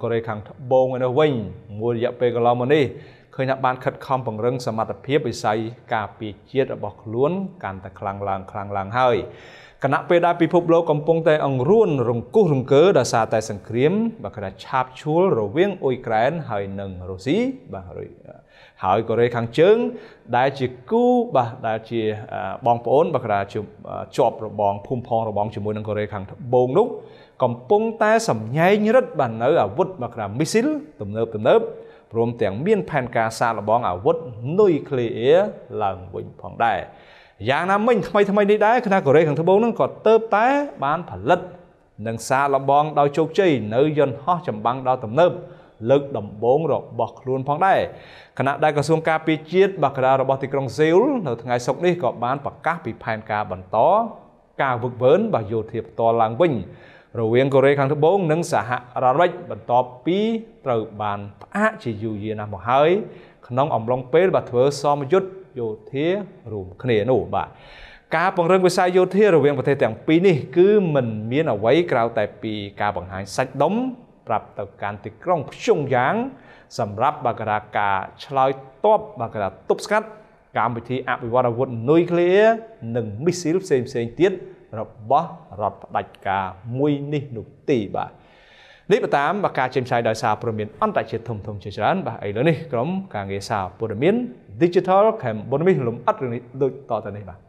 កូរ៉េខាងត្បូងឯនោះវិញ មួយរយៈពេលកន្លងមកនេះឃើញថាបានខិតខំពង្រឹងសមត្ថភាពវិស័យការពារជាតិរបស់ខ្លួន កាន់តែខ្លាំងឡើងខ្លាំងឡើងហើយគណៈពេលដែលពិភពលោកកំពុងតែអង្រួនរង្គោះរង្គើដោយសារតែសង្គ្រាមបាទគេថាឆាបឈួលរវាងអ៊ុយក្រែនហើយនិងរុស្ស៊ីបាទហើយកូរ៉េខាងជើង ដែលជាគូបាទដែលជាបងប្អូនបាទគេថាជាជាប់របងភូមិផងរបងជាមួយនឹងកូរ៉េខាងត្បូងនោះកំពុងតែសម្ញែងរឹតបាននៅអាវុធមកក្រៅមីស៊ីលទំនើបទំនើបព្រមទាំងមានផែនការសាកល្បងអាវុធនុយក្លេអ៊ែរឡើងវិញផងដែរយ៉ាងណាមិញថ្មីថ្មីនេះដែរគណៈកូរ៉េខាងត្បូងនឹងក៏ទៅតែបានផលិត និងសាកល្បងដោយជោគជ័យនៅយន្តហោះចម្បាំងដល់ទំនើប លើកដំបូងរបស់ខ្លួនផងដែរគណៈដែលក្រសួងការពារជាតិបាការបស់ទីក្រុងសេអ៊ូលនៅថ្ងៃសុក្រនេះក៏បានប្រកាសពីផែនការបន្តការវឹកវើរបស់យោធាផ្ទាល់ឡើងវិញរវាងកូរ៉េខាងត្បូងនិងសហរដ្ឋអាមេរិកបន្ទាប់ពីត្រូវបានផ្អាកជាយូរយារណាស់មកហើយក្នុងអំឡុងពេលបាទធ្វើសមយុទ្ធយោធារួមគ្នានោះបាទការពង្រឹងវិស័យយោធារវាងប្រទេសទាំងពីរនេះគឺមិនមានអ្វីក្រៅតែពីការបង្ហាញសាច់ដុំប្រាប់ទៅកាន់ទីក្រុងភ្យុងយ៉ាងសម្រាប់បាការាការឆ្លើយតបបាការាទប់ស្កាត់កម្មវិធីអភិវឌ្ឍអាវុធនុយក្លេអ៊ែរនិងមីស៊ីលផ្សេងៗទៀតរបស់រដ្ឋផ្ដាច់ការមួយនេះនោះទីបាទនេះបតាមការចេញផ្សាយដោយសារព័ត៌មានអន្តរជាតិធំធំជាច្រើនបាទឥឡូវនេះក្រុមការងារសារព័ត៌មាន Digital Cambodia លំអិតរឿងនេះដូចតទៅនេះបាទ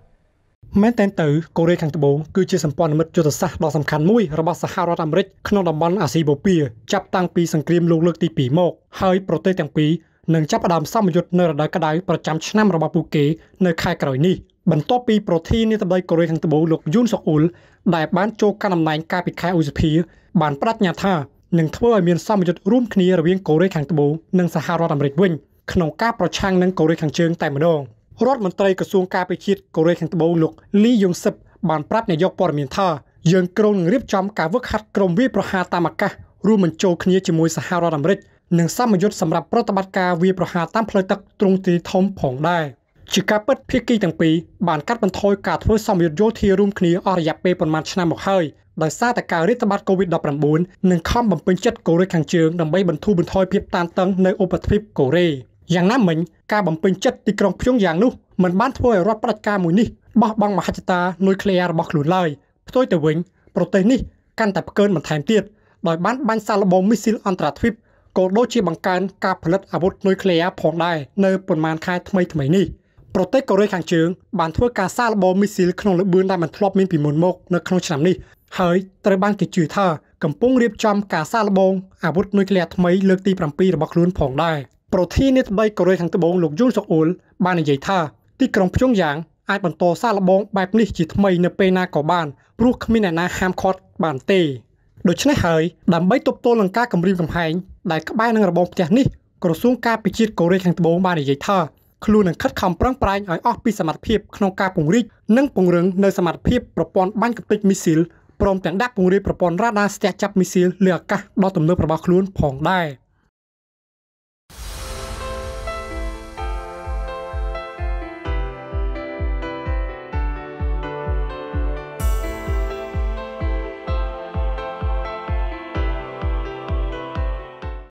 មែនតែនទៅកូរ៉េខាងត្បូងគឺជាសម្ព័ន្ធមិត្តយុទ្ធសាស្ត្រដ៏សំខាន់មួយរបស់សហរដ្ឋអាមេរិកក្នុងតំបន់អាស៊ីបូព៌ាចាប់តាំងពីសង្គ្រាមលោកលើកទី2មកហើយប្រទេសទាំងពីរនឹងចាប់ផ្ដើមសម្ពយុទ្ធនៅរដូវក្តៅប្រចាំឆ្នាំរបស់ពួកគេនៅខែក្រោយនេះ។បន្ទាប់ពីប្រធានាធិបតីកូរ៉េខាងត្បូងលោកយូនសុកអ៊ុលដែលបានចូលកាន់តំណែងកាលពីខែឧសភាបានប្រាថ្នាថានឹងធ្វើឲ្យមានសម្ពយុទ្ធរួមគ្នារវាងកូរ៉េខាងត្បូងនិងសហរដ្ឋអាមេរិកវិញក្នុងការប្រឆាំងនឹងកូរ៉េខាងជើងតែម្ដងរដ្ឋមន្ត្រីក្រសួងការពារជាតិកូរ៉េខាងត្បូងលោកលីយ៉ុងសិបបានប្រាប់នាយកព័ត៌មានថាយើងក្រុងនឹងរៀបចំការវឹកហាត់ក្រុមវាយប្រហារតាមអាកាសរួមបញ្ចូលគ្នាជាមួយសហរដ្ឋអាមេរិកនិងសម្ពយុទ្ធសម្រាប់ប្រតិបត្តិការវាយប្រហារតាមផ្លូវទឹកទ្រង់ទ្រាយធំផងដែរ។ជាការពិតភាគីទាំងពីរបានកាត់បន្ថយការធ្វើសម្ពាធយោធារួមគ្នាអស់រយៈពេលប្រមាណឆ្នាំមកហើយដោយសារតែការរាតត្បាត COVID-19 និងខំបំពេញចិត្តកូរ៉េខាងជើងដើម្បីបន្ធូរបន្ថយភាពតានតឹងនៅឧបទ្វីបកូរ៉េយ៉ាងណាមិញការបំពេញចិត្តទីក្រុងភ្យុងយ៉ាងនោះមិនបានធ្វើឲ្យរដ្ឋប្រជាការមួយនេះបោះបង់មហិច្ឆតានុយក្លេអ៊ែររបស់ខ្លួនឡើយផ្ទុយទៅវិញប្រទេសនេះកាន់តែផ្កើនបន្ថែមទៀតដោយបានបាញ់សារល្បងមីស៊ីលអន្តរជាតិក៏ដូចជាបង្កើនការផលិតអាវុធនុយក្លេអ៊ែរផងដែរនៅប៉ុន្មានខែថ្មីៗនេះ។ប្រទេសកូរ៉េខាងជើងបានធ្វើការសាកល្បងមីស៊ីលក្នុងល្បឿនដែលមិនធ្លាប់មានពីមុនមកនៅក្នុងឆ្នាំនេះហើយត្រូវបានគេជឿថាកំពុងរៀបចំការសាកល្បងអាវុធនុយក្លេអ៊ែរថ្មីលើកទី7របស់ខ្លួនផងដែរប្រធានាធិបតីកូរ៉េខាងត្បូងលោកយុនសុកអ៊ុលបាននិយាយថាទីក្រុងភ្យុងយ៉ាងអាចបន្តសាកល្បងបែបនេះជាថ្មីនៅពេលណាក៏បានព្រោះគ្មានអ្នកណាហាមឃាត់បានទេដូច្នេះហើយដើម្បីទប់ទល់នឹងការគំរាមកំហែងដែលក្បែរនឹងរបងផ្ទះនេះក្រសួងការពារជាតិកូរ៉េខាងត្បូងបាននិយាយថាខ្លួននឹងខិតខំប្រឹងប្រែងឲ្យអស់ពីសមត្ថភាពក្នុងការពង្រីកនិងពង្រឹងនៅសមត្ថភាពប្រព័ន្ធបាញ់កំទេចមីស៊ីលព្រមទាំងដាក់ពង្រាយប្រព័ន្ធរ៉ាដាស្ទះចាប់មីស៊ីលលើអាកាសដ៏ទំនើបរបស់ខ្លួនផងដែរ។